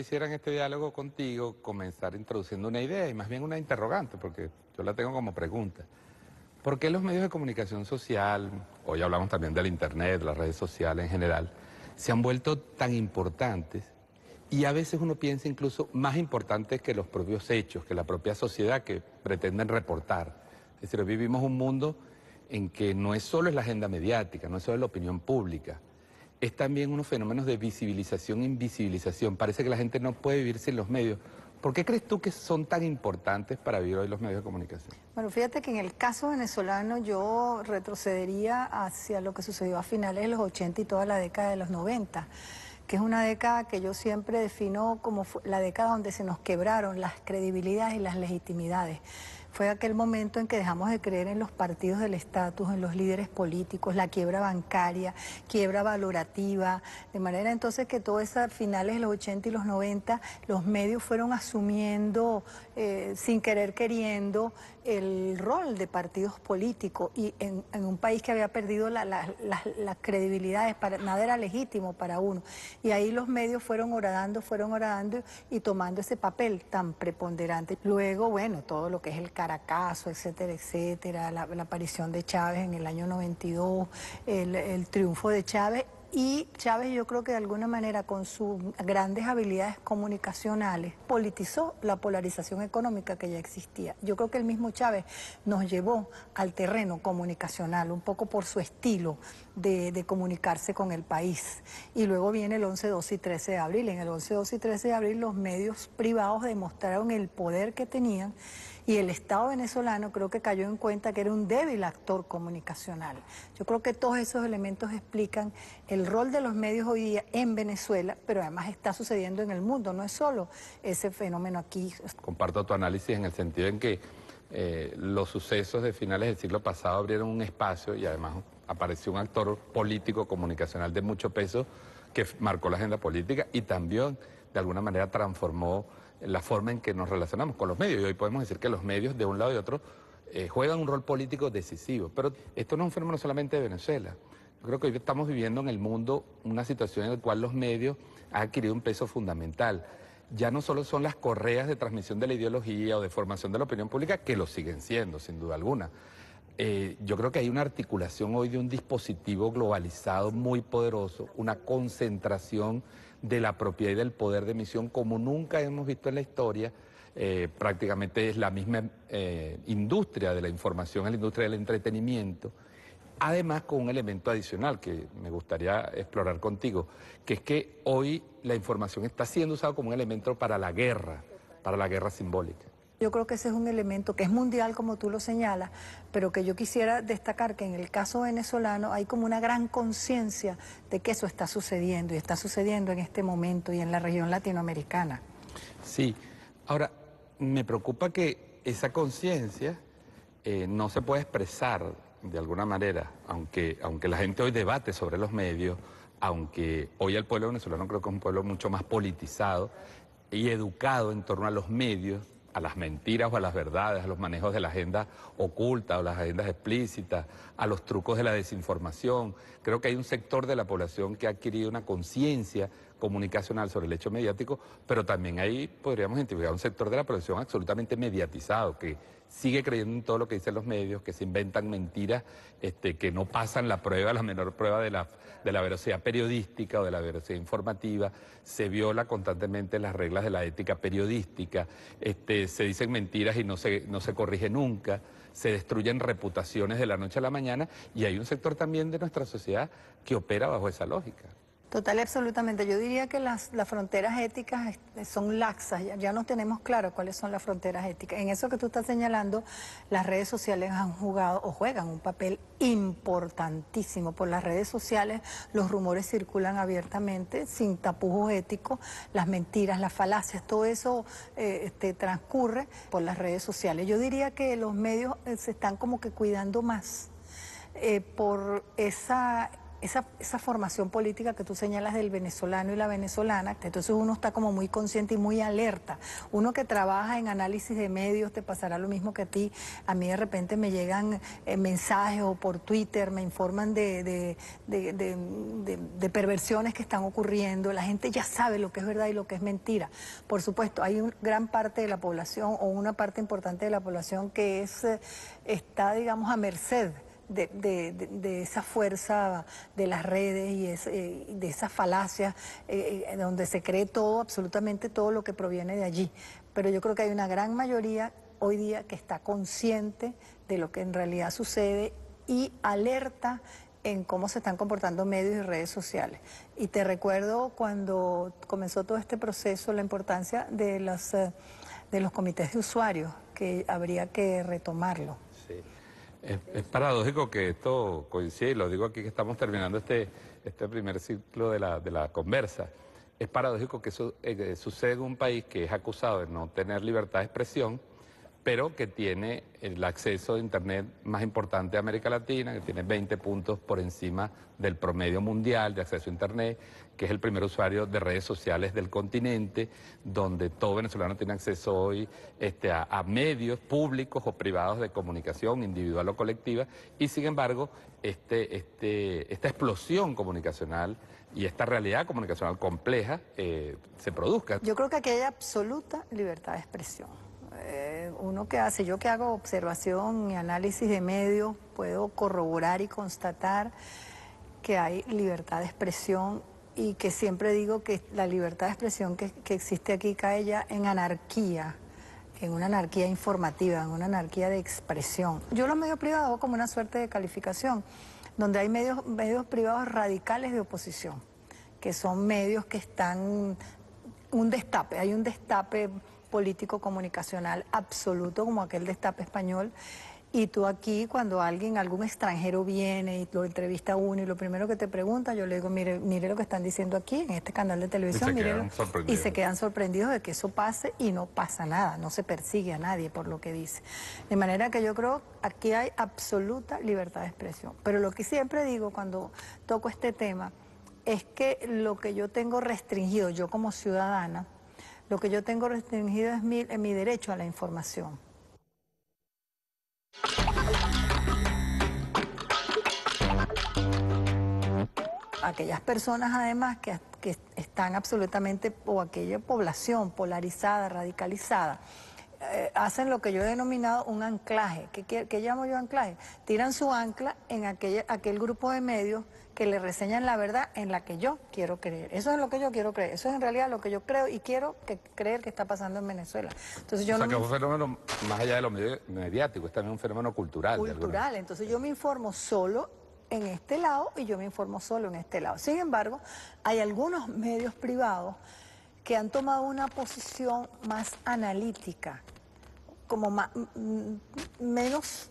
hicieran este diálogo contigo comenzar introduciendo una idea y más bien una interrogante, porque yo la tengo como pregunta. ¿Por qué los medios de comunicación social, hoy hablamos también del Internet, las redes sociales en general, se han vuelto tan importantes y a veces uno piensa incluso más importantes que los propios hechos, que la propia sociedad que pretenden reportar? Es decir, vivimos un mundo en que no es solo es la agenda mediática, no es solo la opinión pública, es también unos fenómenos de visibilización e invisibilización. Parece que la gente no puede vivir sin los medios. ¿Por qué crees tú que son tan importantes para vivir hoy los medios de comunicación? Bueno, fíjate que en el caso venezolano yo retrocedería hacia lo que sucedió a finales de los 80 y toda la década de los 90 que es una década que yo siempre defino como la década donde se nos quebraron las credibilidades y las legitimidades fue aquel momento en que dejamos de creer en los partidos del estatus, en los líderes políticos, la quiebra bancaria, quiebra valorativa, de manera entonces que todo eso finales de los 80 y los 90 los medios fueron asumiendo eh, sin querer queriendo el rol de partidos políticos y en, un país que había perdido las credibilidades, nada era legítimo para uno. Y ahí los medios fueron horadando, fueron horadando y tomando ese papel tan preponderante. Luego, bueno, todo lo que es el Caracazo, etcétera, etcétera, la, aparición de Chávez en el año 92, el, el triunfo de Chávez y Chávez yo creo que de alguna manera con sus grandes habilidades comunicacionales politizó la polarización económica que ya existía. Yo creo que el mismo Chávez nos llevó al terreno comunicacional, un poco por su estilo de, comunicarse con el país. Y luego viene el 11, 12 y 13 de abril. En el 11, 12 y 13 de abril los medios privados demostraron el poder que tenían y el Estado venezolano creo que cayó en cuenta que era un débil actor comunicacional. Yo creo que todos esos elementos explican el rol de los medios hoy día en Venezuela, pero además está sucediendo en el mundo, no es solo ese fenómeno aquí. Comparto tu análisis en el sentido en que eh, los sucesos de finales del siglo pasado abrieron un espacio y además apareció un actor político, comunicacional de mucho peso que marcó la agenda política y también de alguna manera transformó la forma en que nos relacionamos con los medios. Y hoy podemos decir que los medios de un lado y otro eh, juegan un rol político decisivo. Pero esto no es un fenómeno solamente de Venezuela. Yo creo que hoy estamos viviendo en el mundo una situación en la cual los medios han adquirido un peso fundamental. Ya no solo son las correas de transmisión de la ideología o de formación de la opinión pública, que lo siguen siendo, sin duda alguna, eh, yo creo que hay una articulación hoy de un dispositivo globalizado muy poderoso, una concentración de la propiedad y del poder de emisión como nunca hemos visto en la historia. Eh, prácticamente es la misma eh, industria de la información, es la industria del entretenimiento. Además, con un elemento adicional que me gustaría explorar contigo, que es que hoy la información está siendo usada como un elemento para la guerra, para la guerra simbólica. Yo creo que ese es un elemento que es mundial, como tú lo señalas, pero que yo quisiera destacar que en el caso venezolano hay como una gran conciencia de que eso está sucediendo y está sucediendo en este momento y en la región latinoamericana. Sí, ahora me preocupa que esa conciencia eh, no se pueda expresar de alguna manera, aunque, aunque la gente hoy debate sobre los medios, aunque hoy el pueblo venezolano creo que es un pueblo mucho más politizado y educado en torno a los medios a las mentiras o a las verdades, a los manejos de la agenda oculta o las agendas explícitas, a los trucos de la desinformación. Creo que hay un sector de la población que ha adquirido una conciencia comunicacional sobre el hecho mediático, pero también ahí podríamos identificar un sector de la población absolutamente mediatizado, que sigue creyendo en todo lo que dicen los medios, que se inventan mentiras, este, que no pasan la prueba, la menor prueba de la, de la veracidad periodística o de la veracidad informativa, se viola constantemente las reglas de la ética periodística, este, se dicen mentiras y no se, no se corrige nunca, se destruyen reputaciones de la noche a la mañana y hay un sector también de nuestra sociedad que opera bajo esa lógica. Total, absolutamente. Yo diría que las, fronteras éticas son laxas, ya, no tenemos claro cuáles son las fronteras éticas. En eso que tú estás señalando, las redes sociales han jugado o juegan un papel importantísimo. Por las redes sociales los rumores circulan abiertamente, sin tapujos éticos, las mentiras, las falacias, todo eso eh, este, transcurre por las redes sociales. Yo diría que los medios eh, se están como que cuidando más eh, por esa esa, esa, formación política que tú señalas del venezolano y la venezolana, entonces uno está como muy consciente y muy alerta. Uno que trabaja en análisis de medios te pasará lo mismo que a ti. A mí de repente me llegan eh, mensajes o por Twitter me informan de, de, de, perversiones que están ocurriendo. La gente ya sabe lo que es verdad y lo que es mentira. Por supuesto, hay una gran parte de la población o una parte importante de la población que es, eh, está, digamos, a merced de, esa fuerza de las redes y eh, de esas falacias eh, eh, donde se cree todo, absolutamente todo lo que proviene de allí. Pero yo creo que hay una gran mayoría hoy día que está consciente de lo que en realidad sucede y alerta en cómo se están comportando medios y redes sociales. Y te recuerdo cuando comenzó todo este proceso la importancia de los, de los comités de usuarios, que habría que retomarlo. Es, paradójico que esto coincida, y lo digo aquí que estamos terminando este, este primer ciclo de la, de la conversa. Es paradójico que eso eh, sucede en un país que es acusado de no tener libertad de expresión pero que tiene el acceso de Internet más importante de América Latina, que tiene 20 puntos por encima del promedio mundial de acceso a Internet, que es el primer usuario de redes sociales del continente, donde todo venezolano tiene acceso hoy este, a, medios públicos o privados de comunicación, individual o colectiva, y sin embargo, este, este, esta explosión comunicacional y esta realidad comunicacional compleja eh, se produzca. Yo creo que aquí hay absoluta libertad de expresión uno que hace, yo que hago observación y análisis de medios, puedo corroborar y constatar que hay libertad de expresión y que siempre digo que la libertad de expresión que, existe aquí cae ya en anarquía, en una anarquía informativa, en una anarquía de expresión. Yo los medios privados como una suerte de calificación, donde hay medios, medios privados radicales de oposición, que son medios que están un destape, hay un destape político comunicacional absoluto como aquel de Español. Y tú aquí, cuando alguien, algún extranjero viene y lo entrevista uno y lo primero que te pregunta, yo le digo, mire, mire lo que están diciendo aquí en este canal de televisión. Y se, quedan y se quedan sorprendidos de que eso pase y no pasa nada, no se persigue a nadie por lo que dice. De manera que yo creo aquí hay absoluta libertad de expresión. Pero lo que siempre digo cuando toco este tema es que lo que yo tengo restringido, yo como ciudadana, lo que yo tengo restringido es mi, derecho a la información. Aquellas personas además que están absolutamente, o aquella población polarizada, radicalizada, eh, hacen lo que yo he denominado un anclaje. ¿Qué, llamo yo anclaje? Tiran su ancla en aquel, aquel grupo de medios que le reseñan la verdad en la que yo quiero creer. Eso es lo que yo quiero creer. Eso es en realidad lo que yo creo y quiero que, creer que está pasando en Venezuela. Entonces yo que es un fenómeno más allá de lo mediático, es también un fenómeno cultural. Cultural. Entonces yo me informo solo en este lado y yo me informo solo en este lado. Sin embargo, hay algunos medios privados que han tomado una posición más analítica como menos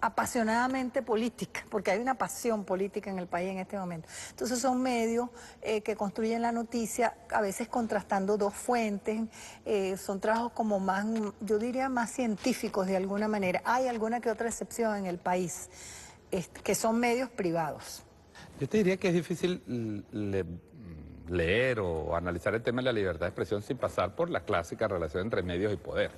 apasionadamente política, porque hay una pasión política en el país en este momento. Entonces son medios eh, que construyen la noticia, a veces contrastando dos fuentes, eh, son trabajos como más, yo diría más científicos de alguna manera. Hay alguna que otra excepción en el país, que son medios privados. Yo te diría que es difícil mm, leer o analizar el tema de la libertad de expresión sin pasar por la clásica relación entre medios y poder.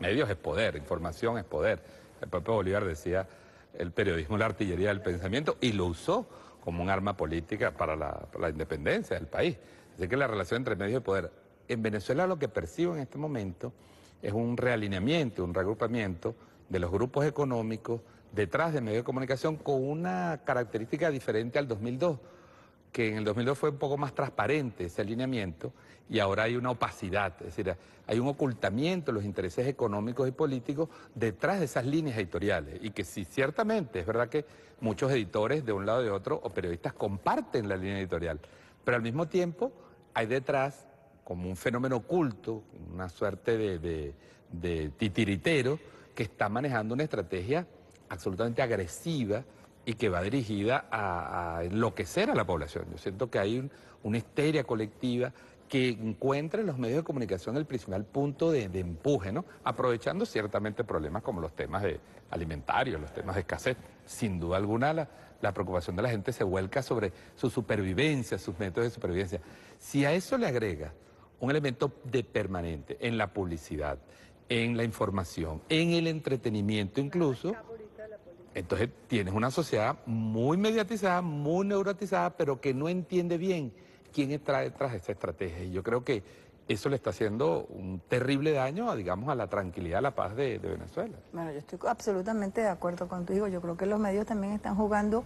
Medios es poder, información es poder. El propio Bolívar decía, el periodismo es la artillería del pensamiento y lo usó como un arma política para la, la independencia del país. Así que la relación entre medios y poder. En Venezuela lo que percibo en este momento es un realineamiento, un reagrupamiento de los grupos económicos detrás de medios de comunicación con una característica diferente al 2002 que en el 2002 fue un poco más transparente ese alineamiento y ahora hay una opacidad, es decir, hay un ocultamiento de los intereses económicos y políticos detrás de esas líneas editoriales y que sí, ciertamente, es verdad que muchos editores de un lado y de otro o periodistas comparten la línea editorial, pero al mismo tiempo hay detrás como un fenómeno oculto, una suerte de, de titiritero que está manejando una estrategia absolutamente agresiva, y que va dirigida a, enloquecer a la población. Yo siento que hay una histeria colectiva que encuentra en los medios de comunicación el principal punto de, empuje, ¿no? aprovechando ciertamente problemas como los temas de alimentarios, los temas de escasez. Sin duda alguna, la, la preocupación de la gente se vuelca sobre su supervivencia, sus métodos de supervivencia. Si a eso le agrega un elemento de permanente en la publicidad, en la información, en el entretenimiento incluso, entonces tienes una sociedad muy mediatizada, muy neurotizada, pero que no entiende bien quién está detrás de esta estrategia. Y yo creo que eso le está haciendo un terrible daño, digamos, a la tranquilidad, a la paz de, Venezuela. Bueno, yo estoy absolutamente de acuerdo con contigo. Yo creo que los medios también están jugando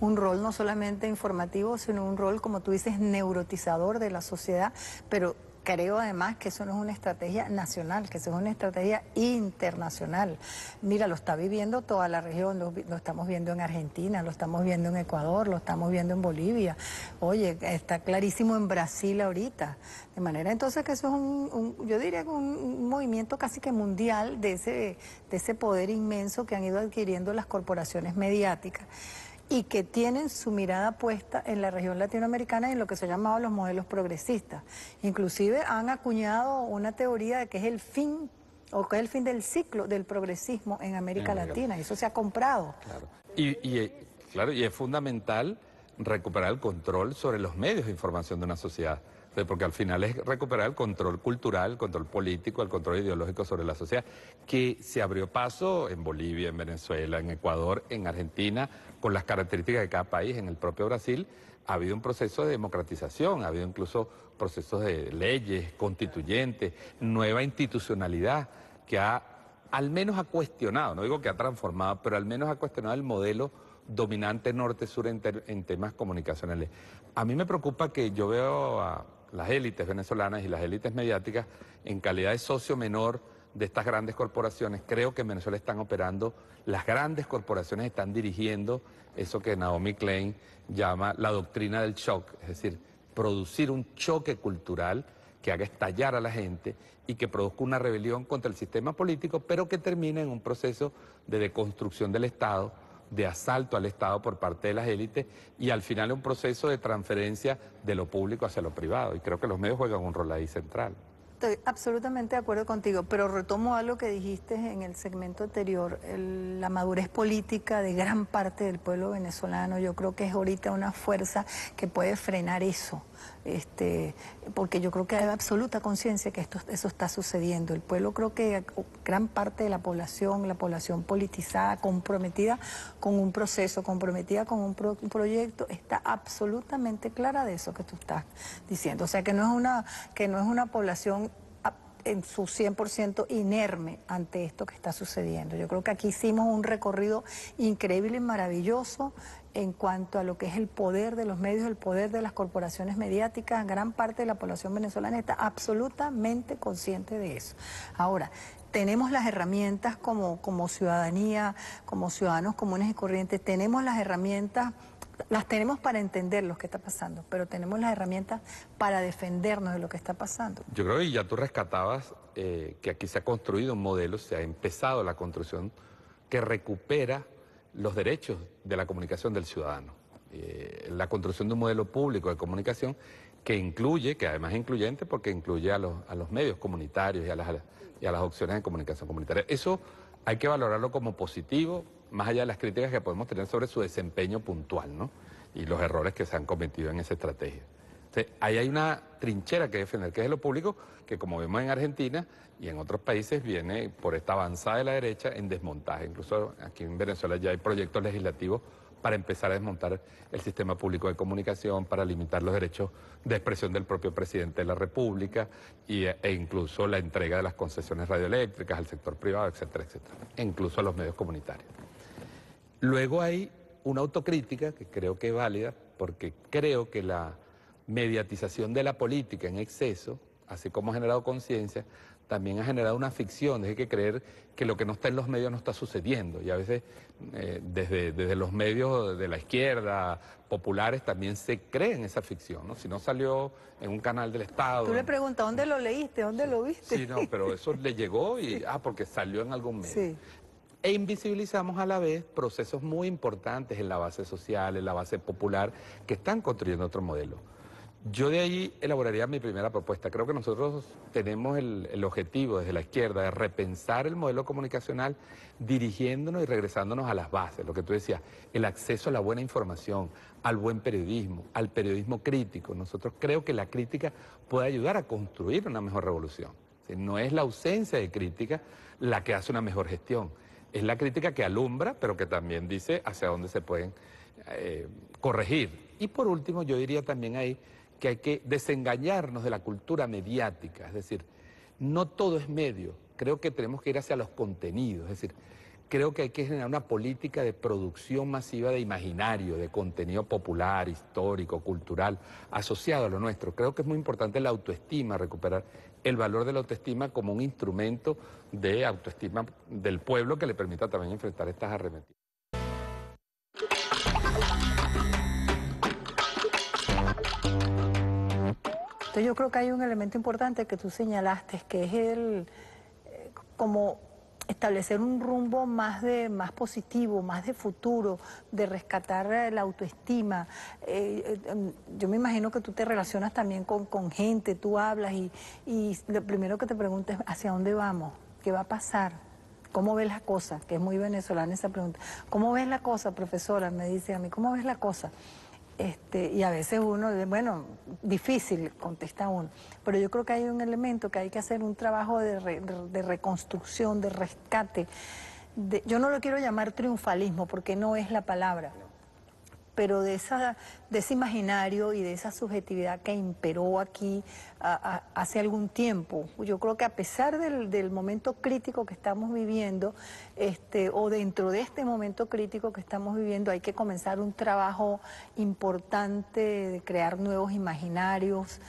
un rol no solamente informativo, sino un rol, como tú dices, neurotizador de la sociedad, pero Creo además que eso no es una estrategia nacional, que eso es una estrategia internacional. Mira, lo está viviendo toda la región, lo, estamos viendo en Argentina, lo estamos viendo en Ecuador, lo estamos viendo en Bolivia. Oye, está clarísimo en Brasil ahorita. De manera entonces que eso es un, yo diría un, movimiento casi que mundial de ese, de ese poder inmenso que han ido adquiriendo las corporaciones mediáticas y que tienen su mirada puesta en la región latinoamericana y en lo que se han llamado los modelos progresistas. Inclusive han acuñado una teoría de que es el fin o que es el fin del ciclo del progresismo en América Latina. Y eso se ha comprado. Claro. y, eh, claro, y es fundamental recuperar el control sobre los medios de información de una sociedad. Porque al final es recuperar el control cultural, el control político, el control ideológico sobre la sociedad, que se abrió paso en Bolivia, en Venezuela, en Ecuador, en Argentina, con las características de cada país. En el propio Brasil ha habido un proceso de democratización, ha habido incluso procesos de leyes, constituyentes, nueva institucionalidad que ha al menos ha cuestionado, no digo que ha transformado, pero al menos ha cuestionado el modelo dominante norte-sur en, en, temas comunicacionales. A mí me preocupa que yo veo a las élites venezolanas y las élites mediáticas en calidad de socio menor, de estas grandes corporaciones. Creo que en Venezuela están operando, las grandes corporaciones están dirigiendo eso que Naomi Klein llama la doctrina del shock, es decir, producir un choque cultural que haga estallar a la gente y que produzca una rebelión contra el sistema político, pero que termine en un proceso de deconstrucción del Estado, de asalto al Estado por parte de las élites y al final un proceso de transferencia de lo público hacia lo privado. Y creo que los medios juegan un rol ahí central. Estoy absolutamente de acuerdo contigo, pero retomo algo que dijiste en el segmento anterior, la madurez política de gran parte del pueblo venezolano, yo creo que es ahorita una fuerza que puede frenar eso, este, porque yo creo que hay absoluta conciencia que esto, eso está sucediendo. El pueblo creo que gran parte de la población, la población politizada, comprometida con un proceso, comprometida con un, proyecto, está absolutamente clara de eso que tú estás diciendo. O sea que no es una, que no es una población en su 100% inerme ante esto que está sucediendo. Yo creo que aquí hicimos un recorrido increíble y maravilloso en cuanto a lo que es el poder de los medios, el poder de las corporaciones mediáticas. Gran parte de la población venezolana está absolutamente consciente de eso. Ahora, tenemos las herramientas como, como ciudadanía, como ciudadanos comunes y corrientes, tenemos las herramientas las tenemos para entender lo que está pasando, pero tenemos las herramientas para defendernos de lo que está pasando. Yo creo y ya tú rescatabas eh, que aquí se ha construido un modelo, se ha empezado la construcción que recupera los derechos de la comunicación del ciudadano. Eh, la construcción de un modelo público de comunicación que incluye, que además es incluyente porque incluye a los, medios comunitarios y a las opciones de comunicación comunitaria. Eso hay que valorarlo como positivo, más allá de las críticas que podemos tener sobre su desempeño puntual, ¿no? Y los errores que se han cometido en esa estrategia. ahí hay una trinchera que defender, que es lo público, que como vemos en Argentina y en otros países viene por esta avanzada de la derecha en desmontaje. Incluso aquí en Venezuela ya hay proyectos legislativos para empezar a desmontar el sistema público de comunicación, para limitar los derechos de expresión del propio presidente de la República e, e incluso la entrega de las concesiones radioeléctricas al sector privado, etcétera, etcétera, e incluso a los medios comunitarios. Luego hay una autocrítica que creo que es válida, porque creo que la mediatización de la política en exceso, así como ha generado conciencia, también ha generado una ficción, hay que creer que lo que no está en los medios no está sucediendo. Y a veces eh, desde, desde, los medios de la izquierda, populares, también se cree en esa ficción, Si no salió en un canal del Estado... Tú le preguntas, ¿dónde lo leíste? ¿Dónde lo viste? Sí, no, pero eso le llegó y, ah, porque salió en algún medio. Sí e invisibilizamos a la vez procesos muy importantes en la base social, en la base popular, que están construyendo otro modelo. Yo de ahí elaboraría mi primera propuesta. Creo que nosotros tenemos el, objetivo desde la izquierda de repensar el modelo comunicacional dirigiéndonos y regresándonos a las bases, lo que tú decías, el acceso a la buena información, al buen periodismo, al periodismo crítico. Nosotros creo que la crítica puede ayudar a construir una mejor revolución. No es la ausencia de crítica la que hace una mejor gestión es la crítica que alumbra, pero que también dice hacia dónde se pueden eh, corregir. Y por último, yo diría también ahí que hay que desengañarnos de la cultura mediática, es decir, no todo es medio, creo que tenemos que ir hacia los contenidos, es decir, creo que hay que generar una política de producción masiva de imaginario, de contenido popular, histórico, cultural, asociado a lo nuestro. Creo que es muy importante la autoestima, recuperar el valor de la autoestima como un instrumento de autoestima del pueblo que le permita también enfrentar estas arremetidas. Entonces yo creo que hay un elemento importante que tú señalaste, que es el eh, como establecer un rumbo más, de, más positivo, más de futuro, de rescatar eh, la autoestima. Eh, eh, yo me imagino que tú te relacionas también con, gente, tú hablas y, y lo primero que te preguntas es hacia dónde vamos, qué va a pasar. ¿Cómo ves la cosa? Que es muy venezolana esa pregunta. ¿Cómo ves la cosa, profesora? Me dice a mí, ¿cómo ves la cosa? Este, y a veces uno, bueno, difícil, contesta uno. Pero yo creo que hay un elemento que hay que hacer un trabajo de, de reconstrucción, de rescate. yo no lo quiero llamar triunfalismo porque no es la palabra, pero de, esa, de ese imaginario y de esa subjetividad que imperó aquí hace algún tiempo. Yo creo que a pesar del, momento crítico que estamos viviendo, este, o dentro de este momento crítico que estamos viviendo, hay que comenzar un trabajo importante de crear nuevos imaginarios,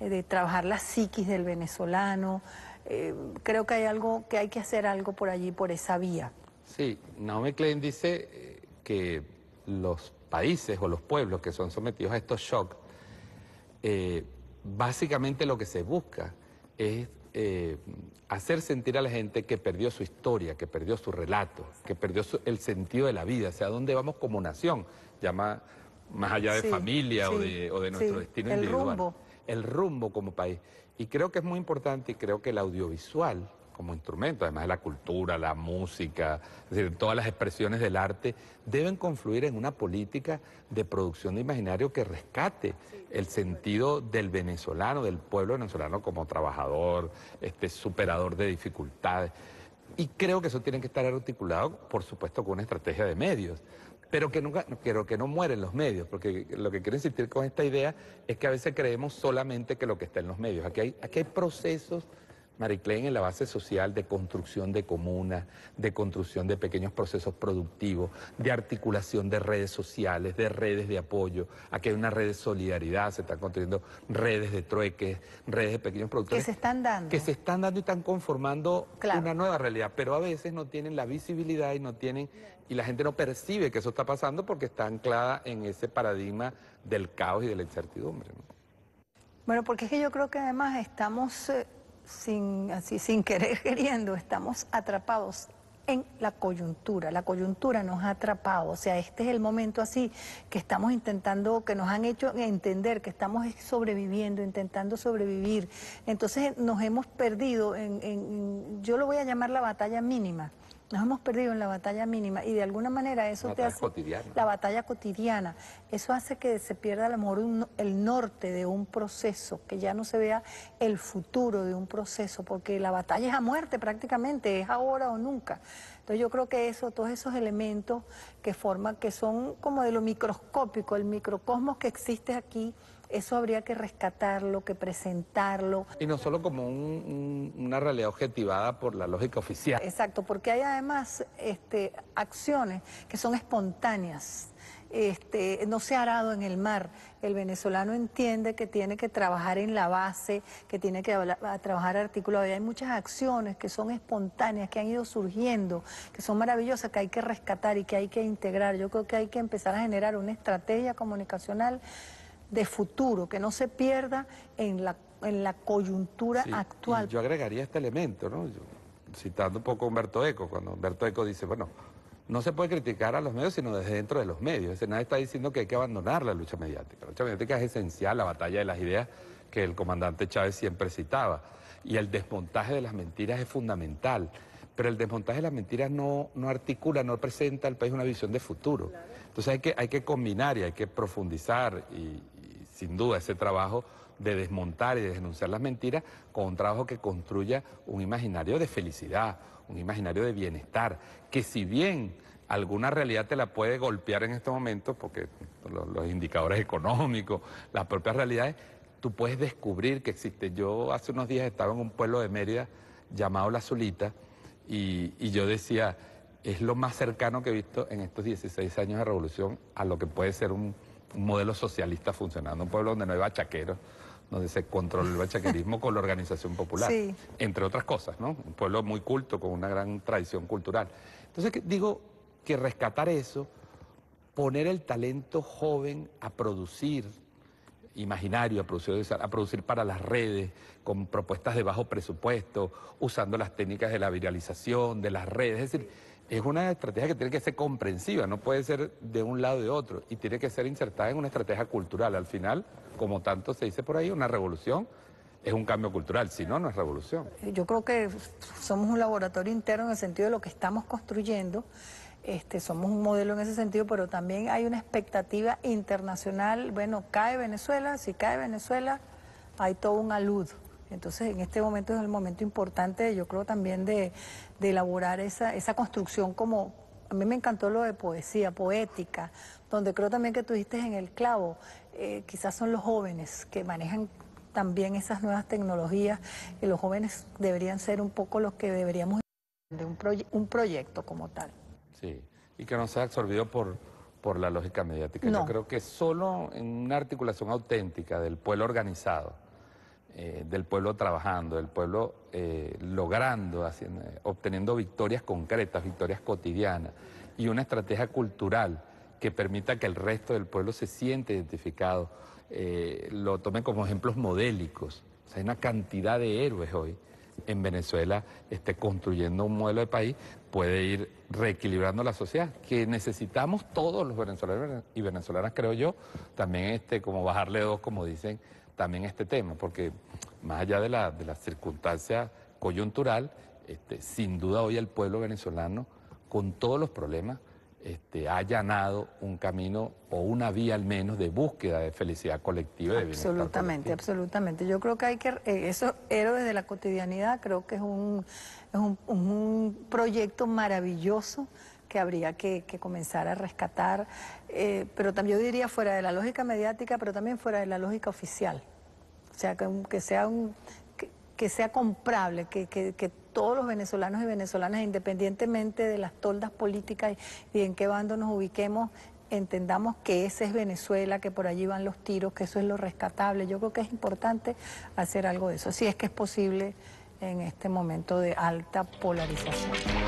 eh, de trabajar la psiquis del venezolano. Eh, creo que hay algo que hay que hacer algo por allí, por esa vía. Sí, Naomi Klein dice eh, que los países o los pueblos que son sometidos a estos shocks, eh, básicamente lo que se busca es eh, hacer sentir a la gente que perdió su historia, que perdió su relato, que perdió el sentido de la vida, o sea, dónde vamos como nación, llama más, allá de familia o, de, nuestro destino el individual. Rumbo. El rumbo como país. Y creo que es muy importante y creo que el audiovisual como instrumento, además de la cultura, la música, todas las expresiones del arte, deben confluir en una política de producción de imaginario que rescate el sentido del venezolano, del pueblo venezolano como trabajador, este superador de dificultades. Y creo que eso tiene que estar articulado, por supuesto, con una estrategia de medios pero que nunca, que no mueren los medios, porque lo que quiero insistir con esta idea es que a veces creemos solamente que lo que está en los medios. Aquí hay, aquí hay procesos Mariclén en la base social de construcción de comunas, de construcción de pequeños procesos productivos, de articulación de redes sociales, de redes de apoyo. Aquí hay una red de solidaridad, se están construyendo redes de trueques, redes de pequeños productores. Que se están dando. Que se están dando y están conformando una nueva realidad, pero a veces no tienen la visibilidad y no tienen y la gente no percibe que eso está pasando porque está anclada en ese paradigma del caos y de la incertidumbre. Bueno, porque es que yo creo que además estamos eh, sin, así, sin querer queriendo, estamos atrapados en la coyuntura. La coyuntura nos ha atrapado, o sea, este es el momento así que estamos intentando, que nos han hecho entender que estamos sobreviviendo, intentando sobrevivir. Entonces nos hemos perdido en, en yo lo voy a llamar la batalla mínima. Nos hemos perdido en la batalla mínima y de alguna manera eso te hace... Cotidiana. La batalla cotidiana. Eso hace que se pierda a lo mejor el norte de un proceso, que ya no se vea el futuro de un proceso, porque la batalla es a muerte prácticamente, es ahora o nunca. Entonces yo creo que eso, todos esos elementos que forman, que son como de lo microscópico, el microcosmos que existe aquí, eso habría que rescatarlo, que presentarlo. Y no solo como una realidad objetivada por la lógica oficial. Exacto, porque hay además este, acciones que son espontáneas este, no se ha arado en el mar. El venezolano entiende que tiene que trabajar en la base, que tiene que trabajar articulado. Y hay muchas acciones que son espontáneas, que han ido surgiendo, que son maravillosas, que hay que rescatar y que hay que integrar. Yo creo que hay que empezar a generar una estrategia comunicacional de futuro, que no se pierda en la, en la coyuntura actual. yo agregaría este elemento, citando un poco a Humberto Eco, cuando Humberto Eco dice, bueno, no se puede criticar a los medios, sino desde dentro de los medios. nadie está diciendo que hay que abandonar la lucha mediática. La lucha mediática es esencial, la batalla de las ideas que el comandante Chávez siempre citaba. Y el desmontaje de las mentiras es fundamental. Pero el desmontaje de las mentiras no, articula, no presenta al país una visión de futuro. Entonces hay que, hay que combinar y hay que profundizar y, sin duda ese trabajo de desmontar y de denunciar las mentiras con un trabajo que construya un imaginario de felicidad, un imaginario de bienestar, que si bien alguna realidad te la puede golpear en estos momentos, porque los, indicadores económicos, las propias realidades, tú puedes descubrir que existe. Yo hace unos días estaba en un pueblo de Mérida llamado La Zulita y, yo decía, es lo más cercano que he visto en estos 16 años de revolución a lo que puede ser un, un modelo socialista funcionando, un pueblo donde no hay bachaqueros, donde se controló el bachaquerismo con la organización popular, entre otras cosas, ¿no? Un pueblo muy culto, con una gran tradición cultural. Entonces digo que rescatar eso, poner el talento joven a producir imaginario, a producir, a producir para las redes, con propuestas de bajo presupuesto, usando las técnicas de la viralización, de las redes, es decir es una estrategia que tiene que ser comprensiva, no puede ser de un lado de otro, y tiene que ser insertada en una estrategia cultural. Al final, como tanto se dice por ahí, una revolución es un cambio cultural, si no, no es revolución. Yo creo que somos un laboratorio interno en el sentido de lo que estamos construyendo. Este, somos un modelo en ese sentido, pero también hay una expectativa internacional. Bueno, cae Venezuela, si cae Venezuela, hay todo un aludo. Entonces, en este momento es el momento importante, yo creo también de, elaborar esa, esa construcción como, a mí me encantó lo de poesía, poética, donde creo también que tuviste en el clavo, eh, quizás son los jóvenes que manejan también esas nuevas tecnologías y los jóvenes deberían ser un poco los que deberíamos de un, un proyecto como tal. Sí, y que no sea absorbido por, la lógica mediática. Yo creo que solo en una articulación auténtica del pueblo organizado, eh, del pueblo trabajando, del pueblo eh, logrando, eh, obteniendo victorias concretas, victorias cotidianas y una estrategia cultural que permita que el resto del pueblo se siente identificado, lo tomen como ejemplos modélicos. hay una cantidad de héroes hoy en Venezuela este, construyendo un modelo de país, puede ir reequilibrando la sociedad, que necesitamos todos los venezolanos y venezolanas, creo yo, también este, como bajarle dos, como dicen, también este tema, porque más allá de la, de circunstancia coyuntural, este, sin duda hoy el pueblo venezolano, con todos los problemas, este, ha allanado un camino o una vía al menos de búsqueda de felicidad colectiva. Y de absolutamente, absolutamente. Yo creo que hay que, eh, eso, Héroes de la Cotidianidad, creo que es un, un proyecto maravilloso que habría que, comenzar a rescatar, eh, pero también yo diría fuera de la lógica mediática, pero también fuera de la lógica oficial. O sea, que, sea, un, que, sea comprable, que, todos los venezolanos y venezolanas, independientemente de las toldas políticas y en qué bando nos ubiquemos, entendamos que ese es Venezuela, que por allí van los tiros, que eso es lo rescatable. Yo creo que es importante hacer algo de eso, si es que es posible en este momento de alta polarización.